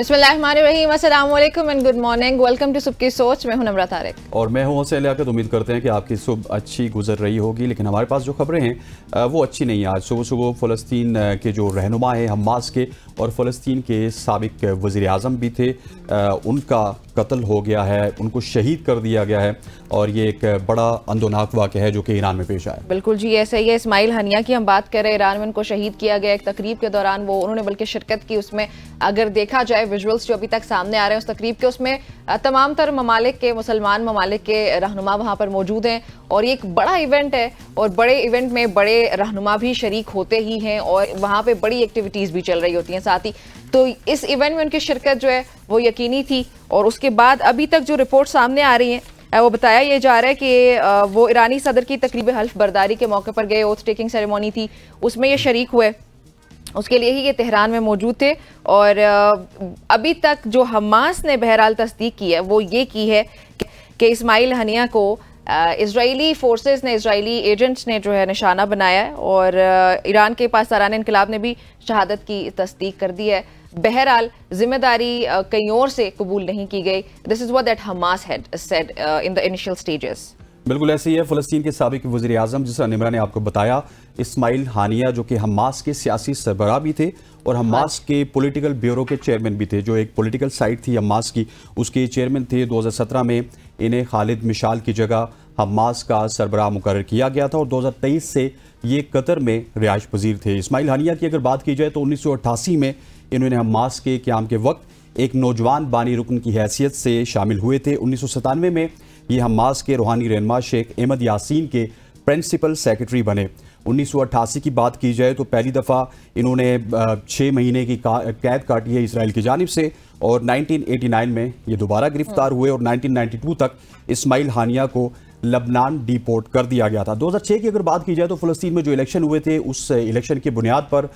उम्मीद करते हैं कि आपकी सुबह अच्छी गुजर रही होगी लेकिन हमारे पास जो खबरें हैं वो अच्छी नहीं है आज सुबह सुबह फ़लस्तीन के जो रहनुमा है हमास के और फ़लस्तीन के सबक वज़ी अजम भी थे उनका कत्ल हो गया है उनको शहीद कर दिया गया है और ये एक बड़ा अंदोनाक वाक़ है जो कि ईरान में पेश आया बिल्कुल जी ऐसा ही है इसमाइल हनिया की हम बात करें ईरान में उनको शहीद किया गया एक तकरीब के दौरान वो उन्होंने बल्कि शिरकत की उसमें अगर देखा जाए विजुअल्स जो अभी तक सामने आ रहे हैं उस तकरीब के उसमें तमाम तर ममालिक के मुसलमान ममालिक के रहनुमा वहाँ पर मौजूद हैं और ये एक बड़ा इवेंट है और बड़े इवेंट में बड़े रहनुमा भी शरीक होते ही हैं और वहाँ पर बड़ी एक्टिविटीज़ भी चल रही होती हैं साथ ही तो इस इवेंट में उनकी शिरकत जो है वो यकीनी थी और उसके बाद अभी तक जो रिपोर्ट सामने आ रही हैं वो बताया ये जा रहा है कि वो ईरानी सदर की तकरीब हल्फ बर्दारी के मौके पर गए ओथ टेकिंग सेरेमोनी थी उसमें ये शरीक हुए उसके लिए ही ये तेहरान में मौजूद थे और अभी तक जो हमास ने बहरहाल तस्दीक की है वो ये की है कि इस्माइल हनिया को इसराइली फोर्सेस ने इसराइली एजेंट्स ने जो है निशाना बनाया है और ईरान के पास सारान इनकलाब ने भी शहादत की तस्दीक कर दी है बहरहाल जिम्मेदारी कई और से कबूल नहीं की गई this is what that Hamas had said in the initial stages बिल्कुल ऐसे ही है फलस्तीन के सबक वजी अजम जिस निमरा ने आपको बताया इसमाइल हानिया जो कि हमास के सियासी सरबरा भी थे और हमास हाँ। के पॉलिटिकल ब्यूरो के चेयरमैन भी थे जो एक पॉलिटिकल साइट थी हमास की उसके चेयरमैन थे 2017 में इन्हें खालिद मिशाल की जगह हमास का सरबराह मुकर किया गया था और तेईस से ये कतर में रिहाइश पजीर थे इसमाइल हानिया की अगर बात की जाए तो उन्नीस में इन्होंने हमास के क्याम के वक्त एक नौजवान बानी रुकन की हैसियत से शामिल हुए थे उन्नीस में ये हमास के रूहानी रहनमा शेख अहमद यासीन के प्रिंसिपल सेक्रेटरी बने 1988 की बात की जाए तो पहली दफ़ा इन्होंने छः महीने की कैद काटी है इसराइल की जानब से और 1989 में ये दोबारा गिरफ्तार हुए और 1992 तक इस्माइल हानिया को लबनान डिपोर्ट कर दिया गया था 2006 की अगर बात की जाए तो फ़लस्तीन में जो इलेक्शन हुए थे उस इलेक्शन की बुनियाद पर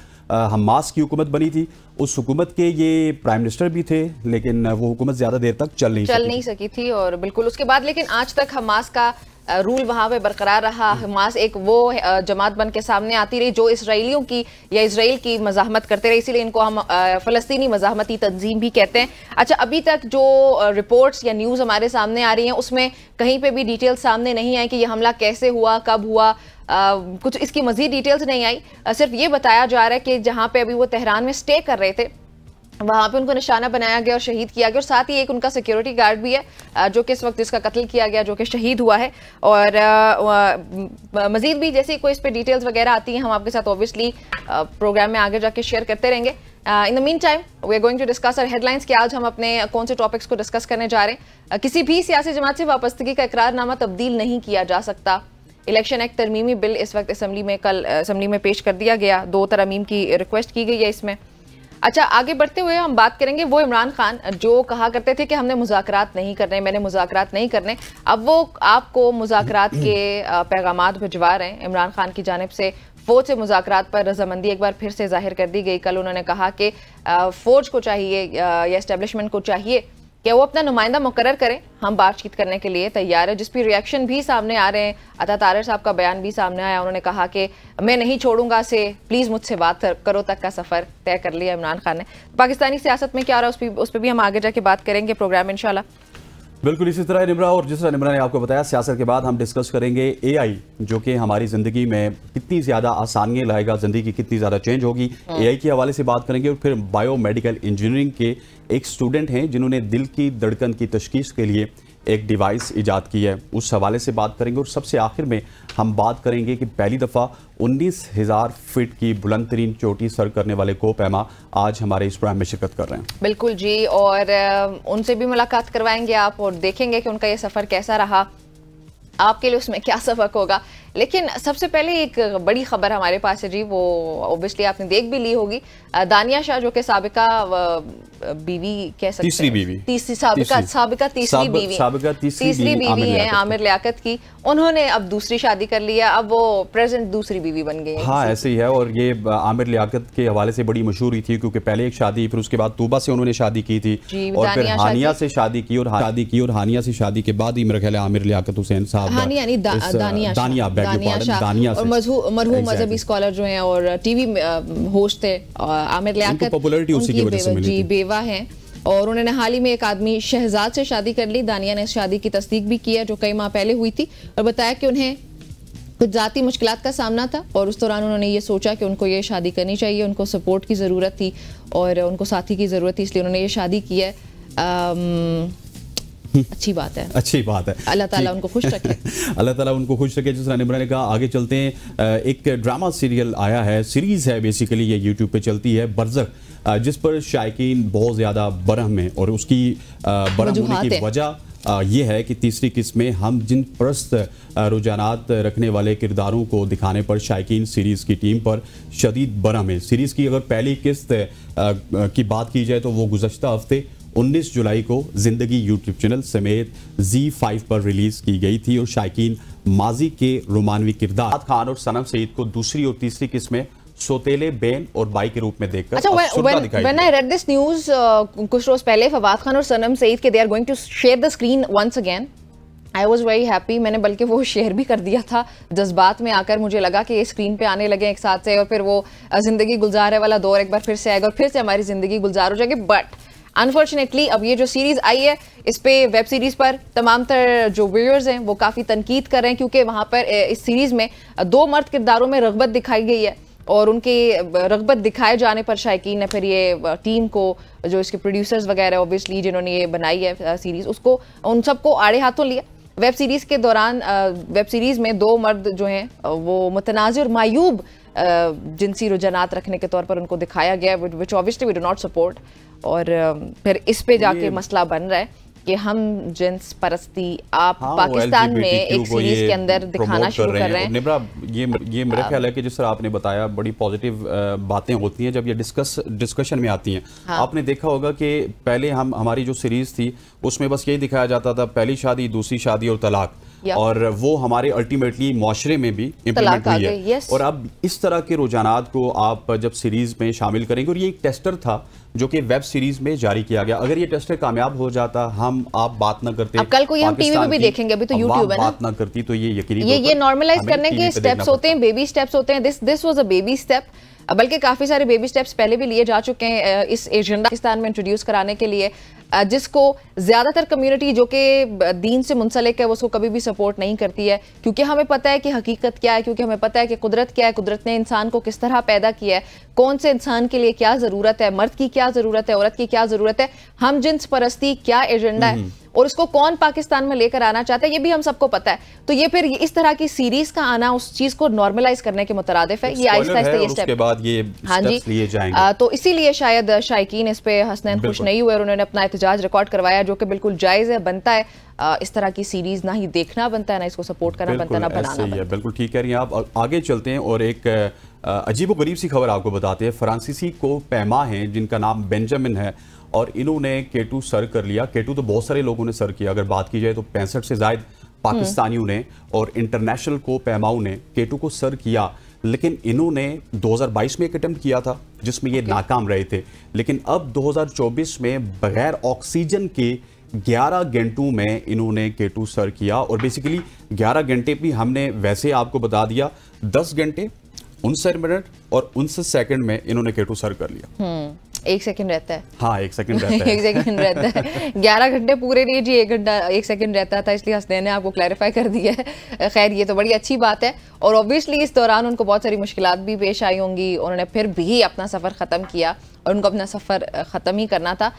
हमास की हुकूमत बनी थी उस हुकूमत के ये प्राइम मिनिस्टर भी थे लेकिन वो हुकूमत ज़्यादा देर तक चल नहीं चल सकी नहीं सकी थी और बिल्कुल उसके बाद लेकिन आज तक हमास का रूल वहाँ पे बरकरार रहा हम्म। हमास एक वो जमात बन के सामने आती रही जो इसराइलियों की या इसराइल की मजामत करते रहे इसीलिए इनको हम फ़लस्तनी मजामती तंजीम भी कहते हैं अच्छा अभी तक जो रिपोर्ट्स या न्यूज़ हमारे सामने आ रही हैं उसमें कहीं पर भी डिटेल सामने नहीं आई कि यह हमला कैसे हुआ कब हुआ आ, कुछ इसकी मज़ीद डिटेल्स नहीं आई सिर्फ ये बताया जा रहा है कि जहाँ पर अभी वो तेहरान में स्टे कर रहे थे वहाँ पे उनको निशाना बनाया गया और शहीद किया गया और साथ ही एक उनका सिक्योरिटी गार्ड भी है जो कि इस वक्त इसका कत्ल किया गया जो कि शहीद हुआ है और मजीद भी जैसे कोई इस पर डिटेल्स वगैरह आती हैं हम आपके साथ ऑब्वियसली प्रोग्राम में आगे जाके शेयर करते रहेंगे in the meantime we are going to discuss और हेडलाइंस कि आज हम अपने कौन से टॉपिक्स को डिस्कस करने जा रहे हैं किसी भी सियासी जमात से वापस्तगी का इकरारनामा तब्दील नहीं किया जा सकता इलेक्शन एक्ट तरमीमी बिल इस वक्त असम्बली में कल असम्बली में पेश कर दिया गया दो तरमीम की रिक्वेस्ट की गई है इसमें अच्छा आगे बढ़ते हुए हम बात करेंगे वो इमरान खान जो कहा करते थे कि हमने मुजाकर नहीं करने मैंने मुजाकर नहीं करने अब वो आपको मुजाकर के पैगाम भिजवा रहे हैं इमरान खान की जानब से फौज से मुजाकर पर रजामंदी एक बार फिर से जाहिर कर दी गई कल उन्होंने कहा कि फौज को चाहिए या इस्टेब्लिशमेंट को चाहिए क्या वो अपना नुमाइंदा मुकर करें हम बातचीत करने के लिए तैयार है जिस रिएक्शन भी सामने आ रहे हैं अता तारर साहब का बयान भी सामने आया उन्होंने कहा कि मैं नहीं छोड़ूंगा से प्लीज़ मुझसे बात करो तक का सफ़र तय कर लिया इमरान खान ने पाकिस्तानी सियासत में क्या रहा है उस पर भी हम आगे जाके बात करेंगे प्रोग्राम इनशाला बिल्कुल इसी तरह निमरा और जिस तरह निमरा ने आपको बताया सियासत के बाद हम डिस्कस करेंगे एआई जो कि हमारी ज़िंदगी में कितनी ज़्यादा आसानियाँ लाएगा ज़िंदगी कितनी ज़्यादा चेंज होगी एआई हाँ। के हवाले से बात करेंगे और फिर बायोमेडिकल इंजीनियरिंग के एक स्टूडेंट हैं जिन्होंने दिल की धड़कन की तशखीस के लिए एक डिवाइस ईजाद की है उस हवाले से बात करेंगे और सबसे आखिर में हम बात करेंगे कि पहली दफ़ा उन्नीस हज़ार फिट की बुलंद तरीन चोटी सर करने वाले को पैमा आज हमारे इस प्रोग्राम में शिरकत कर रहे हैं बिल्कुल जी और उनसे भी मुलाकात करवाएंगे आप और देखेंगे कि उनका ये सफ़र कैसा रहा आपके लिए उसमें क्या सबक होगा लेकिन सबसे पहले एक बड़ी खबर हमारे पास है जी वो ऑब्वियसली आपने देख भी ली होगी दानिया शाह जो के सबका बीवी कह सकते तीसरी बीवी तीसरी सबका सबका तीसरी बीवी सबका तीसरी बीवी है आमिर लियाकत की उन्होंने अब दूसरी शादी कर लिया अब वो प्रेजेंट दूसरी बीवी बन गई हाँ ऐसे ही है और ये आमिर लियाकत के हवाले से बड़ी मशहूर थी क्योंकि पहले एक शादी फिर उसके बाद तूबा से उन्होंने शादी की थी और फिर हानिया से शादी की और शादी की और हानिया से शादी के बाद ही मेरा ख्याल आमिर लियाकत हुसैन साहब दानिया और मजहबी स्कॉलर जो और टीवी होस्ट थे आमिर उसी की वजह जी बेवा और उन्होंने हाल ही में एक आदमी शहजाद से शादी कर ली दानिया ने शादी की तस्दीक भी की है जो कई माह पहले हुई थी और बताया कि उन्हें कुछ जाति मुश्किल का सामना था और उस दौरान उन्होंने ये सोचा कि उनको ये शादी करनी चाहिए उनको सपोर्ट की ज़रूरत थी और उनको साथी की ज़रूरत थी इसलिए उन्होंने ये शादी की है अच्छी बात है अच्छी बात है अल्लाह ताला उनको खुश रखे अल्लाह ताला उनको खुश रखे जिस तरह निमरा ने कहा आगे चलते हैं एक ड्रामा सीरियल आया है सीरीज़ है बेसिकली ये यूट्यूब पे चलती है बर्जक जिस पर शायकीन बहुत ज़्यादा बरह है और उसकी बरह होने की वजह ये है कि तीसरी किस्म में हम जिन प्रस्त रुझानात रखने वाले किरदारों को दिखाने पर शायकीन सीरीज़ की टीम पर शदीद बरह है सीरीज़ की अगर पहली किस्त की बात की जाए तो वो गुजशत हफ्ते 19 जुलाई को जिंदगी यूट्यूब चैनल समेत Z5 पर रिलीज की गई थी और शायकीन माजी के रोमानवी किरदार खान और सनम सईद को दूसरी और तीसरी किस्में सोतेले बेन और बाई के रूप में देखकर अच्छा when I read this news कुछ रोज पहले फवाद खान और सनम सईद के they are going to share the screen once again I was very happy मैंने बल्कि वो शेयर भी कर दिया था जज्बात में आकर मुझे लगा कि ये स्क्रीन पे आने लगे एक साथ से और फिर वो ज़िंदगी गुलजार है वाला दौर एक बार फिर से आएगा और फिर से हमारी ज़िंदगी गुलजार हो जाएगी बट अनफॉर्चुनेटली अब ये जो सीरीज आई है इस पे वेब सीरीज पर तमाम तर जो व्यूअर्स हैं वो काफ़ी तनकीद कर रहे हैं क्योंकि वहाँ पर इस सीरीज़ में दो मर्द किरदारों में रगबत दिखाई गई है और उनके रगबत दिखाए जाने पर शायक ने फिर ये टीम को जो इसके प्रोड्यूसर्स वगैरह ऑब्वियसली जिन्होंने ये बनाई है सीरीज़ उसको उन सबको आड़े हाथों लिया वेब सीरीज़ के दौरान वेब सीरीज़ में दो मर्द जो हैं वो मुतनाज़ और मायूब जिनसी रुझानात रखने के तौर पर उनको दिखाया गया which obviously we do not support और फिर इस पे जाके मसला बन रहा है कि हम जेंट्स परस्ती आप हाँ, पाकिस्तान में एक सीरीज के अंदर दिखाना शुरू कर रहे हैं निब्रा ये ये मेरा हाँ। ख्याल है कि जिस तरह आपने बताया बड़ी पॉजिटिव बातें होती हैं जब ये डिस्कस डिस्कशन में आती हैं हाँ। आपने देखा होगा कि पहले हम हमारी जो सीरीज थी उसमें बस यही दिखाया जाता था पहली शादी दूसरी शादी और तलाक और वो हमारे अल्टीमेटली माशरे में भी इम्प्लीमेंट हुई है और अब इस तरह के रुझाना को आप जब सीरीज़ में शामिल करेंगे और ये एक टेस्टर था जो कि वेब सीरीज में जारी किया गया अगर ये टेस्टर कामयाब हो जाता हम आप बात ना करते अब कल को ये हम टीवी में भी देखेंगे अभी तो यूट्यूब है ना बात ना करती तो ये यकीन ये ये नॉर्मलाइज करने के स्टेप्स होते हैं बेबी स्टेप्स होते हैं this this was a baby step बल्कि काफ़ी सारे बेबी स्टेप्स पहले भी लिए जा चुके हैं इस एजेंडा पाकिस्तान में इंट्रोड्यूस कराने के लिए जिसको ज़्यादातर कम्युनिटी जो कि दीन से मुंसलिक है उसको कभी भी सपोर्ट नहीं करती है क्योंकि हमें पता है कि हकीकत क्या है क्योंकि हमें पता है कि कुदरत क्या है कुदरत ने इंसान को किस तरह पैदा किया है कौन से इंसान के लिए क्या ज़रूरत है मर्द की क्या ज़रूरत है औरत की क्या ज़रूरत है हम जिन्स परस्ती क्या एजेंडा है हम्म। और उसको कौन पाकिस्तान में लेकर आना चाहता है ये भी हम सबको पता है तो ये फिर इस तरह की सीरीज का आना उस चीज को नॉर्मलाइज करने के मुतरदफ है ये आहिस्ता आहिस्ता ये स्टेप हाँ जी लिए जाएंगे आ, तो इसीलिए शायद शायकीन इस पर हसनैन खुश नहीं हुए और उन्होंने अपना एहतजाज रिकॉर्ड करवाया जो कि बिल्कुल जायज़ है बनता है इस तरह की सीरीज ना ही देखना बनता है ना इसको सपोर्ट करना बनता है ना बनाना है बिल्कुल ठीक कह रही हैं आप आगे चलते हैं और एक अजीब गरीब सी खबर आपको बताते हैं फ्रांसीसी को पैमा हैं जिनका नाम बेंजामिन है और इन्होंने के सर कर लिया के तो बहुत सारे लोगों ने सर किया अगर बात की जाए तो पैंसठ से जायद पाकिस्तानियों ने और इंटरनेशनल को पैमाओं ने के को सर किया लेकिन इन्होंने 2022 में एक अटैम्प्ट किया था जिसमें ये okay. नाकाम रहे थे लेकिन अब 2024 में बगैर ऑक्सीजन के 11 घंटों में इन्होंने के सर किया और बेसिकली 11 घंटे भी हमने वैसे आपको बता दिया 10 घंटे उनसठ मिनट और उनसठ सेकंड में इन्होंने के टू सर कर लिया हम्म। एक सेकंड रहता है हाँ एक सेकंड रहता है एक सेकंड रहता है ग्यारह घंटे पूरे नहीं जी एक घंटा एक सेकंड रहता था इसलिए हंसने ने आपको क्लैरिफाई कर दिया है खैर ये तो बड़ी अच्छी बात है और ऑब्वियसली इस दौरान उनको बहुत सारी मुश्किल भी पेश आई होंगी उन्होंने फिर भी अपना सफ़र ख़त्म किया और उनको अपना सफ़र ख़त्म ही करना था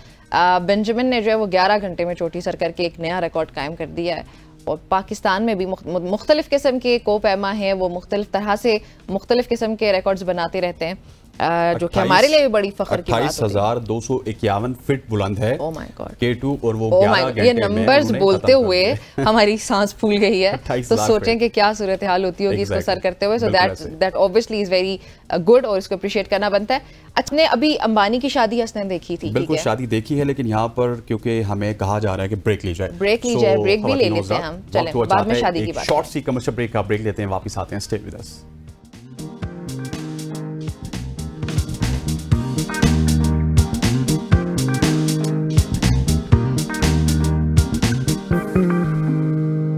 बेंजामिन ने जो है वो ग्यारह घंटे में चोटी सर करके एक नया रिकॉर्ड कायम कर दिया है और पाकिस्तान में भी मुख्तलिफ़ किस्म के कोपैमा हैं वो मुख्तलिफ़ तरह से मुख्तलिफ़ किस्म के रिकॉर्ड्स बनाते रहते हैं जो कि हमारे लिए भी बड़ी फखर की बात हजार दो सौ इक्यावन फिट बुलंद है oh के टू और वो oh ये नंबर्स बोलते हुए हमारी सांस फूल गई है तो सोचें कि क्या सूरत हाल होती होगी exactly. इसको सर करते हुए so that that obviously is very good और इसको अप्रिशिएट करना बनता है अपने अभी अंबानी की शादी हसने देखी थी बिल्कुल शादी देखी है लेकिन यहाँ पर क्योंकि हमें कहा जा रहा है कि ब्रेक ली जाए ब्रेक ली जाए ब्रेक भी ले लेते हैं हम चले अच्छा बाद में शादी की बात शॉर्ट सी कमर्शियल ब्रेक का ब्रेक लेते हैं वापस आते हैं स्टे विद अस